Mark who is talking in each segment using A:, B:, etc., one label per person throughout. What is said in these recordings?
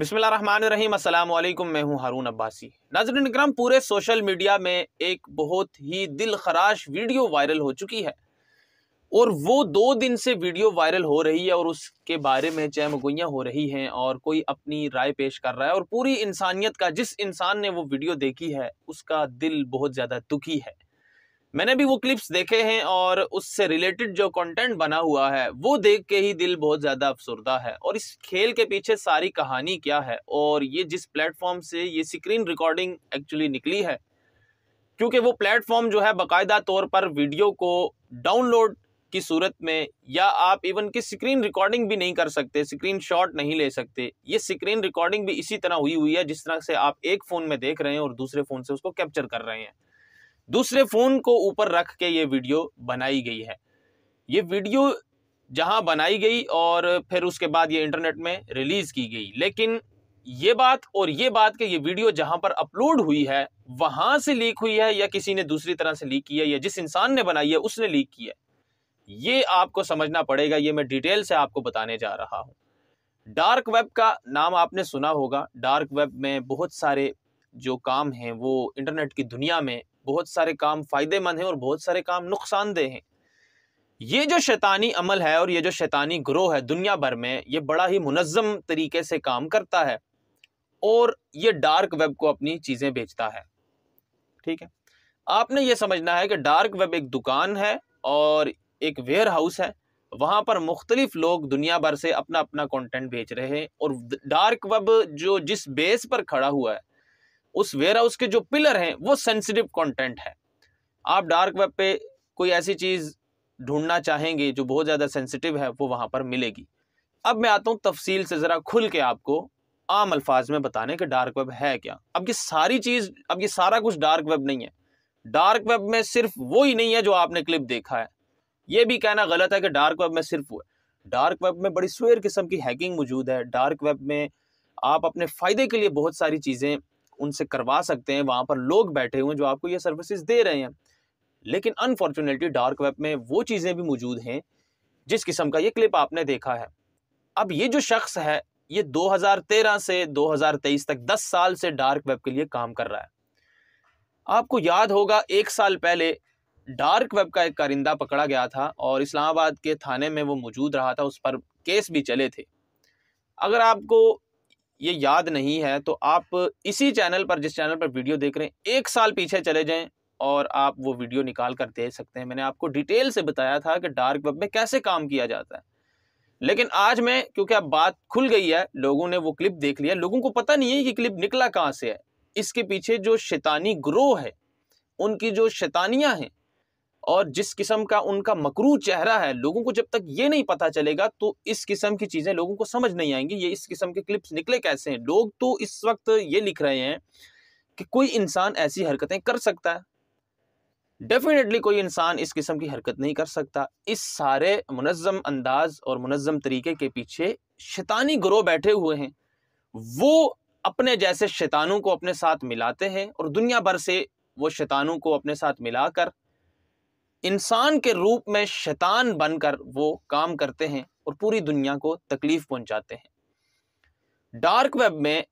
A: बिसमीम अल्लाम मैं हूं हारून अब्बासी नजर इक्राम पूरे सोशल मीडिया में एक बहुत ही दिल खराश वीडियो वायरल हो चुकी है और वो दो दिन से वीडियो वायरल हो रही है और उसके बारे में चहमगुइयाँ हो रही हैं और कोई अपनी राय पेश कर रहा है और पूरी इंसानियत का जिस इंसान ने वो वीडियो देखी है उसका दिल बहुत ज़्यादा दुखी है मैंने भी वो क्लिप्स देखे हैं और उससे रिलेटेड जो कंटेंट बना हुआ है वो देख के ही दिल बहुत ज़्यादा अफसरदा है और इस खेल के पीछे सारी कहानी क्या है और ये जिस प्लेटफॉर्म से ये स्क्रीन रिकॉर्डिंग एक्चुअली निकली है क्योंकि वो प्लेटफॉर्म जो है बाकायदा तौर पर वीडियो को डाउनलोड की सूरत में या आप इवन की स्क्रीन रिकॉर्डिंग भी नहीं कर सकते स्क्रीन शॉट नहीं ले सकते ये स्क्रीन रिकॉर्डिंग भी इसी तरह हुई हुई है जिस तरह से आप एक फ़ोन में देख रहे हैं और दूसरे फ़ोन से उसको कैप्चर कर रहे हैं दूसरे फ़ोन को ऊपर रख के ये वीडियो बनाई गई है ये वीडियो जहां बनाई गई और फिर उसके बाद ये इंटरनेट में रिलीज़ की गई लेकिन ये बात और ये बात कि ये वीडियो जहां पर अपलोड हुई है वहां से लीक हुई है या किसी ने दूसरी तरह से लीक किया या जिस इंसान ने बनाई है उसने लीक किया ये आपको समझना पड़ेगा ये मैं डिटेल से आपको बताने जा रहा हूँ डार्क वेब का नाम आपने सुना होगा डार्क वेब में बहुत सारे जो काम हैं वो इंटरनेट की दुनिया में बहुत सारे काम फ़ायदेमंद हैं और बहुत सारे काम नुकसानदेह हैं ये जो शैतानी अमल है और ये जो शैतानी ग्रोह है दुनिया भर में ये बड़ा ही मुनज़म तरीके से काम करता है और ये डार्क वेब को अपनी चीज़ें बेचता है ठीक है आपने ये समझना है कि डार्क वेब एक दुकान है और एक वेयर हाउस है वहाँ पर मुख्तलिफ लोग दुनिया भर से अपना अपना कंटेंट बेच रहे हैं और डार्क वेब जो जिस बेस पर खड़ा हुआ है उस वेयर हाउस के जो पिलर हैं वो सेंसिटिव कंटेंट है आप डार्क वेब पे कोई ऐसी चीज़ ढूंढना चाहेंगे जो बहुत ज़्यादा सेंसिटिव है वो वहां पर मिलेगी अब मैं आता हूँ तफसील से ज़रा खुल के आपको आम अल्फाज में बताने के डार्क वेब है क्या अब ये सारी चीज़ अब ये सारा कुछ डार्क वेब नहीं है डार्क वेब में सिर्फ वो ही नहीं है जो आपने क्लिप देखा है ये भी कहना गलत है कि डार्क वेब में सिर्फ वो डार्क वेब में बड़ी स्वेर किस्म की हैकिंग मौजूद है डार्क वेब में आप अपने फ़ायदे के लिए बहुत सारी चीज़ें उनसे करवा सकते हैं वहां पर लोग बैठे हुए हैं जो आपको ये सर्विसेज दे रहे हैं लेकिन अनफॉर्चुनेटली डार्क वेब में वो चीज़ें भी मौजूद हैं जिस किस्म का ये क्लिप आपने देखा है अब ये जो शख्स है ये 2013 से 2023 तक 10 साल से डार्क वेब के लिए काम कर रहा है आपको याद होगा एक साल पहले डार्क वेब का एक कारिंदा पकड़ा गया था और इस्लामाबाद के थाने में वो मौजूद रहा था उस पर केस भी चले थे अगर आपको ये याद नहीं है तो आप इसी चैनल पर जिस चैनल पर वीडियो देख रहे हैं एक साल पीछे चले जाएं और आप वो वीडियो निकाल कर देख सकते हैं मैंने आपको डिटेल से बताया था कि डार्क वेब में कैसे काम किया जाता है लेकिन आज मैं क्योंकि अब बात खुल गई है लोगों ने वो क्लिप देख लिया लोगों को पता नहीं है कि क्लिप निकला कहाँ से है इसके पीछे जो शैतानी ग्रोह है उनकी जो शैतानियाँ हैं और जिस किस्म का उनका मकरू चेहरा है लोगों को जब तक ये नहीं पता चलेगा तो इस किस्म की चीज़ें लोगों को समझ नहीं आएंगी ये इस किस्म के क्लिप्स निकले कैसे हैं लोग तो इस वक्त ये लिख रहे हैं कि कोई इंसान ऐसी हरकतें कर सकता है डेफिनेटली कोई इंसान इस किस्म की हरकत नहीं कर सकता इस सारे मुनज़म अंदाज और मुनज़म तरीके के पीछे शैतानी ग्रोह बैठे हुए हैं वो अपने जैसे शैतानों को अपने साथ मिलाते हैं और दुनिया भर से वो शैतानों को अपने साथ मिलाकर इंसान के रूप में शैतान बनकर वो काम करते हैं और पूरी दुनिया को तकलीफ पहुंचाते हैं डार्क वेब में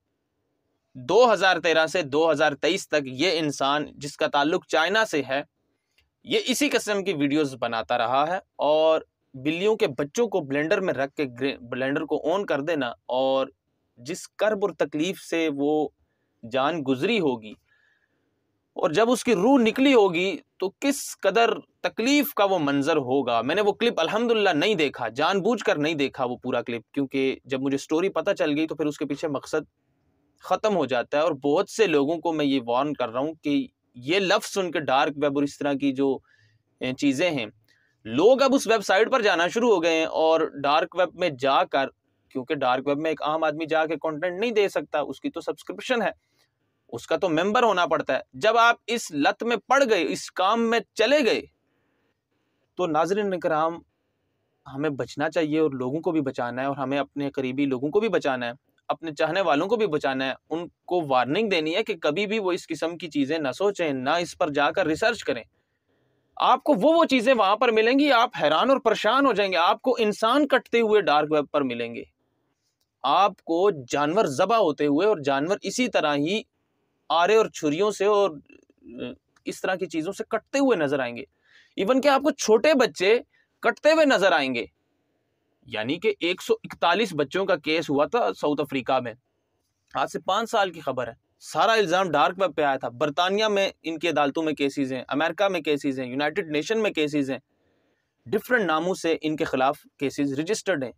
A: 2013 से 2023 तक ये इंसान जिसका ताल्लुक चाइना से है ये इसी कस्म की वीडियोस बनाता रहा है और बिल्लियों के बच्चों को ब्लेंडर में रख के ब्लेंडर को ऑन कर देना और जिस कर्ब और तकलीफ से वो जान गुजरी होगी और जब उसकी रूह निकली होगी तो किस कदर तकलीफ़ का वो मंज़र होगा मैंने वो क्लिप अल्हम्दुलिल्लाह नहीं देखा जानबूझकर नहीं देखा वो पूरा क्लिप क्योंकि जब मुझे स्टोरी पता चल गई तो फिर उसके पीछे मकसद ख़त्म हो जाता है और बहुत से लोगों को मैं ये वार्न कर रहा हूँ कि ये लफ्ज़ सुन के डार्क वेब और इस तरह की जो चीज़ें हैं लोग अब उस वेबसाइट पर जाना शुरू हो गए हैं और डार्क वेब में जाकर क्योंकि डार्क वेब में एक आम आदमी जाके कंटेंट नहीं दे सकता उसकी तो सब्सक्रिप्शन है उसका तो मेंबर होना पड़ता है जब आप इस लत में पड़ गए इस काम में चले गए तो नाजरन कराम हमें बचना चाहिए और लोगों को भी बचाना है और हमें अपने करीबी लोगों को भी बचाना है अपने चाहने वालों को भी बचाना है उनको वार्निंग देनी है कि कभी भी वो इस किस्म की चीज़ें ना सोचें ना इस पर जाकर रिसर्च करें आपको वो वो चीज़ें वहाँ पर मिलेंगी आप हैरान और परेशान हो जाएंगे आपको इंसान कटते हुए डार्क वेब पर मिलेंगे आपको जानवर जबा होते हुए और जानवर इसी तरह ही आरे और छुरियों से और इस तरह की चीज़ों से कटते हुए नजर आएंगे इवन के आपको छोटे बच्चे कटते हुए नजर आएंगे यानी कि 141 बच्चों का केस हुआ था साउथ अफ्रीका में आज से पाँच साल की खबर है सारा इल्ज़ाम डार्क वेब पे आया था बरतानिया में इनकी अदालतों में केसेस हैं अमेरिका में केसेस हैं यूनाइटेड नेशन में केसेस हैं डिफरेंट नामों से इनके खिलाफ केसेस रजिस्टर्ड हैं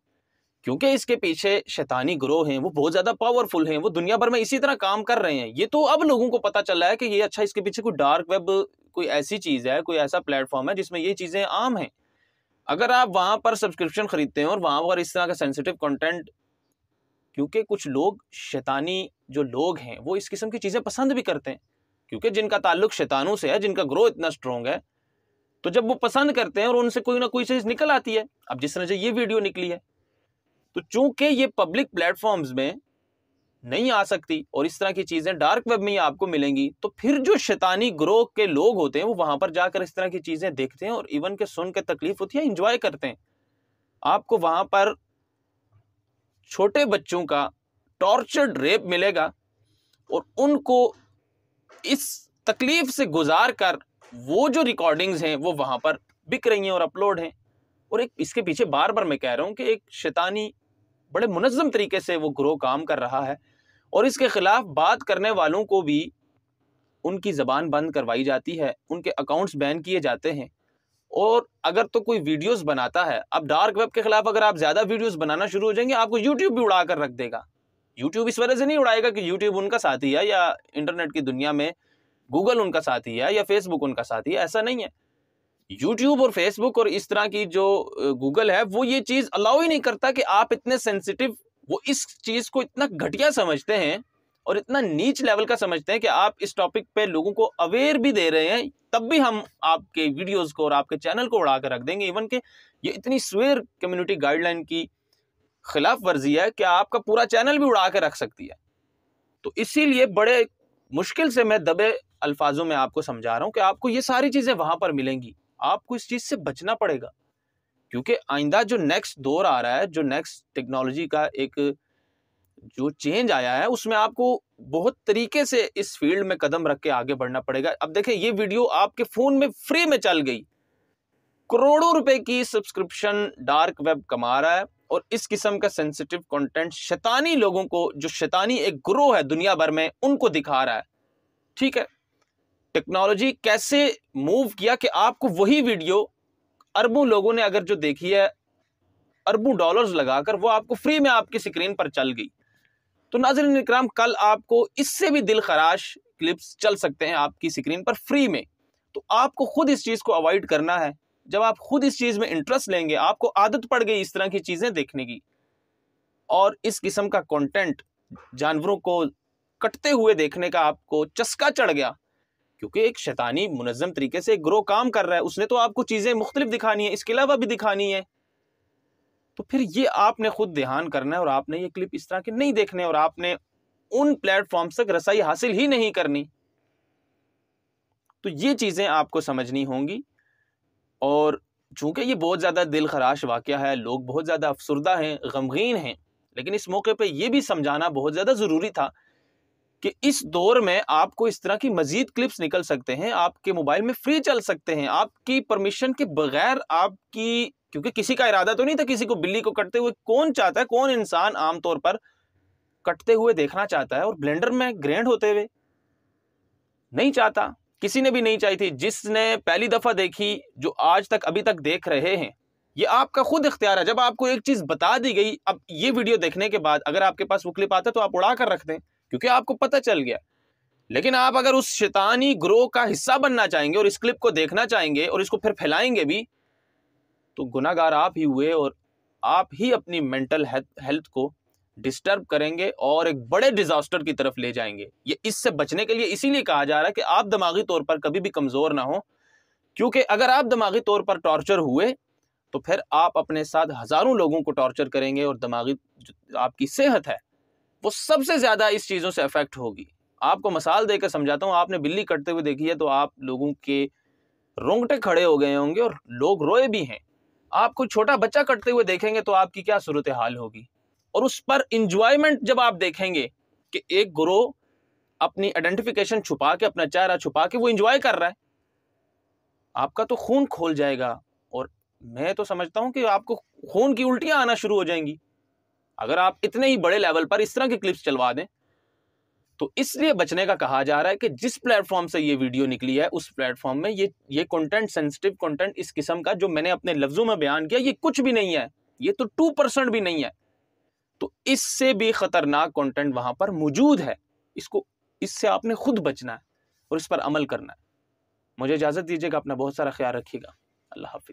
A: क्योंकि इसके पीछे शैतानी ग्रोह हैं वो बहुत ज़्यादा पावरफुल हैं वो दुनिया भर में इसी तरह काम कर रहे हैं ये तो अब लोगों को पता चल रहा है कि ये अच्छा इसके पीछे कोई डार्क वेब कोई ऐसी चीज़ है कोई ऐसा प्लेटफॉर्म है जिसमें ये चीज़ें आम हैं अगर आप वहाँ पर सब्सक्रिप्शन खरीदते हैं और वहाँ पर इस तरह का सेंसिटिव कंटेंट क्योंकि कुछ लोग शैतानी जो लोग हैं वो इस किस्म की चीज़ें पसंद भी करते हैं क्योंकि जिनका ताल्लुक शैतानों से है जिनका ग्रोह इतना स्ट्रॉन्ग है तो जब वो पसंद करते हैं और उनसे कोई ना कोई चीज़ निकल आती है अब जिस तरह से ये वीडियो निकली है तो चूंकि ये पब्लिक प्लेटफॉर्म्स में नहीं आ सकती और इस तरह की चीज़ें डार्क वेब में ही आपको मिलेंगी तो फिर जो शैतानी ग्रोह के लोग होते हैं वो वहां पर जाकर इस तरह की चीज़ें देखते हैं और इवन के सुन के तकलीफ होती है इंजॉय करते हैं आपको वहां पर छोटे बच्चों का टॉर्चर्ड रेप मिलेगा और उनको इस तकलीफ से गुजार कर वो जो रिकॉर्डिंग्स हैं वो वहाँ पर बिक रही हैं और अपलोड हैं और एक इसके पीछे बार बार मैं कह रहा हूँ कि एक शैतानी बड़े मुनज़म तरीके से वो ग्रोह काम कर रहा है और इसके ख़िलाफ़ बात करने वालों को भी उनकी ज़बान बंद करवाई जाती है उनके अकाउंट्स बैन किए जाते हैं और अगर तो कोई वीडियोस बनाता है अब डार्क वेब के खिलाफ अगर आप ज़्यादा वीडियोस बनाना शुरू हो जाएंगे आपको यूट्यूब भी उड़ा कर रख देगा यूट्यूब इस वजह से नहीं उड़ाएगा कि यूट्यूब उनका साथी है या इंटरनेट की दुनिया में गूगल उनका साथी है या फेसबुक उनका साथी है ऐसा नहीं है यूट्यूब और फेसबुक और इस तरह की जो गूगल है वो ये चीज अलाउ ही नहीं करता कि आप इतने सेंसिटिव वो इस चीज को इतना घटिया समझते हैं और इतना नीच लेवल का समझते हैं कि आप इस टॉपिक पे लोगों को अवेयर भी दे रहे हैं तब भी हम आपके वीडियोस को और आपके चैनल को उड़ा कर रख देंगे इवन के ये इतनी स्वेयर कम्युनिटी गाइडलाइन की खिलाफ वर्जी है कि आपका पूरा चैनल भी उड़ा के रख सकती है तो इसीलिए बड़े मुश्किल से मैं दबे अल्फाजों में आपको समझा रहा हूँ कि आपको ये सारी चीज़ें वहाँ पर मिलेंगी आपको इस चीज़ से बचना पड़ेगा क्योंकि आइंदा जो नेक्स्ट दौर आ रहा है जो नेक्स्ट टेक्नोलॉजी का एक जो चेंज आया है उसमें आपको बहुत तरीके से इस फील्ड में कदम रख के आगे बढ़ना पड़ेगा अब देखें ये वीडियो आपके फ़ोन में फ्री में चल गई करोड़ों रुपए की सब्सक्रिप्शन डार्क वेब कमा रहा है और इस किस्म का सेंसिटिव कंटेंट शैतानी लोगों को जो शैतानी एक ग्रोह है दुनिया भर में उनको दिखा रहा है ठीक है टेक्नोलॉजी कैसे मूव किया कि आपको वही वीडियो अरबों लोगों ने अगर जो देखी है अरबों डॉलर्स लगाकर वो आपको फ्री में आपकी स्क्रीन पर चल गई तो नाजरन इक्राम कल आपको इससे भी दिल खराश क्लिप्स चल सकते हैं आपकी स्क्रीन पर फ्री में तो आपको खुद इस चीज़ को अवॉइड करना है जब आप खुद इस चीज़ में इंटरेस्ट लेंगे आपको आदत पड़ गई इस तरह की चीज़ें देखने की और इस किस्म का कंटेंट जानवरों को कटते हुए देखने का आपको चस्का चढ़ गया क्योंकि एक शैतानी मुनजम तरीके से ग्रो काम कर रहा है उसने तो आपको चीज़ें मुख्तलिफ दिखानी है इसके अलावा भी दिखानी है तो फिर ये आपने खुद ध्यान करना है और आपने ये क्लिप इस तरह के नहीं देखने और आपने उन प्लेटफॉर्म तक रसाई हासिल ही नहीं करनी तो ये चीज़ें आपको समझनी होंगी और चूंकि ये बहुत ज़्यादा दिल खराश वाक्य है लोग बहुत ज़्यादा अफसरदा हैं गमगीन हैं लेकिन इस मौके पर यह भी समझाना बहुत ज़्यादा ज़रूरी था कि इस दौर में आपको इस तरह की मजीद क्लिप्स निकल सकते हैं आपके मोबाइल में फ्री चल सकते हैं आपकी परमिशन के बगैर आपकी क्योंकि किसी का इरादा तो नहीं था किसी को बिल्ली को कटते हुए कौन चाहता है कौन इंसान आमतौर पर कटते हुए देखना चाहता है और ब्लेंडर में ग्रैंड होते हुए नहीं चाहता किसी ने भी नहीं चाही थी जिसने पहली दफ़ा देखी जो आज तक अभी तक देख रहे हैं ये आपका खुद इख्तियार है जब आपको एक चीज़ बता दी गई अब ये वीडियो देखने के बाद अगर आपके पास वो क्लिप आता है तो आप उड़ा कर रख दें क्योंकि आपको पता चल गया लेकिन आप अगर उस शैतानी ग्रोह का हिस्सा बनना चाहेंगे और इस क्लिप को देखना चाहेंगे और इसको फिर फैलाएंगे भी तो गुनागार आप ही हुए और आप ही अपनी मेंटल हेल्थ को डिस्टर्ब करेंगे और एक बड़े डिजास्टर की तरफ ले जाएंगे ये इससे बचने के लिए इसीलिए कहा जा रहा है कि आप दिमागी तौर पर कभी भी कमज़ोर ना हो क्योंकि अगर आप दिमागी तौर पर टॉर्चर हुए तो फिर आप अपने साथ हज़ारों लोगों को टॉर्चर करेंगे और दिमागी आपकी सेहत है वो सबसे ज़्यादा इस चीज़ों से अफेक्ट होगी आपको मसाल देकर समझाता हूँ आपने बिल्ली कटते हुए देखी है तो आप लोगों के रोंगटे खड़े हो गए होंगे और लोग रोए भी हैं आप कोई छोटा बच्चा कटते हुए देखेंगे तो आपकी क्या सूरत हाल होगी और उस पर इंजॉयमेंट जब आप देखेंगे कि एक ग्रोह अपनी आइडेंटिफिकेशन छुपा के अपना चेहरा छुपा के वो इंजॉय कर रहा है आपका तो खून खोल जाएगा और मैं तो समझता हूँ कि आपको खून की उल्टियाँ आना शुरू हो जाएंगी अगर आप इतने ही बड़े लेवल पर इस तरह के क्लिप्स चलवा दें तो इसलिए बचने का कहा जा रहा है कि जिस प्लेटफॉर्म से ये वीडियो निकली है उस प्लेटफॉर्म में ये ये कंटेंट सेंसिटिव कंटेंट इस किस्म का जो मैंने अपने लफ्जों में बयान किया ये कुछ भी नहीं है ये तो टू परसेंट भी नहीं है तो इससे भी खतरनाक कंटेंट वहां पर मौजूद है इसको इससे आपने खुद बचना है और इस पर अमल करना है मुझे इजाज़त दीजिएगा अपना बहुत सारा ख्याल रखिएगा अल्लाह हाफि